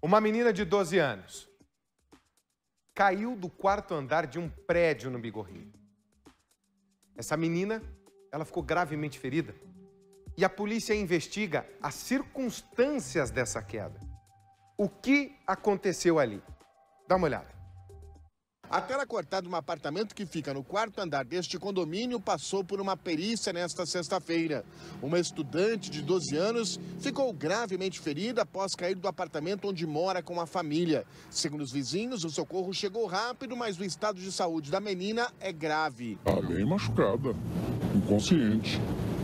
Uma menina de 12 anos caiu do quarto andar de um prédio no Bigorrinho. Essa menina, ela ficou gravemente ferida e a polícia investiga as circunstâncias dessa queda. O que aconteceu ali? Dá uma olhada. A tela cortada um apartamento que fica no quarto andar deste condomínio passou por uma perícia nesta sexta-feira. Uma estudante de 12 anos ficou gravemente ferida após cair do apartamento onde mora com a família. Segundo os vizinhos, o socorro chegou rápido, mas o estado de saúde da menina é grave. Além tá machucada, inconsciente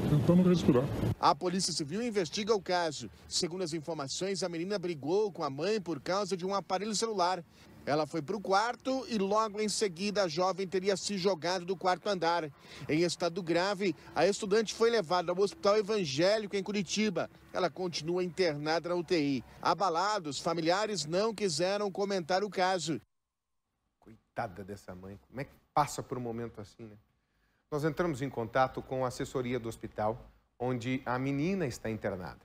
tentando respirar. A Polícia Civil investiga o caso. Segundo as informações, a menina brigou com a mãe por causa de um aparelho celular. Ela foi para o quarto e logo em seguida a jovem teria se jogado do quarto andar. Em estado grave, a estudante foi levada ao Hospital Evangélico em Curitiba. Ela continua internada na UTI. Abalados, familiares não quiseram comentar o caso. Coitada dessa mãe, como é que passa por um momento assim, né? Nós entramos em contato com a assessoria do hospital, onde a menina está internada.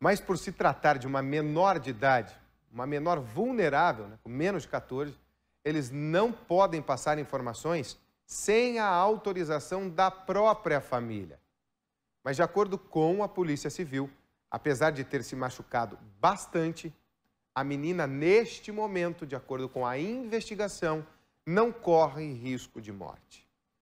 Mas por se tratar de uma menor de idade, uma menor vulnerável, né, com menos de 14, eles não podem passar informações sem a autorização da própria família. Mas, de acordo com a Polícia Civil, apesar de ter se machucado bastante, a menina, neste momento, de acordo com a investigação, não corre risco de morte.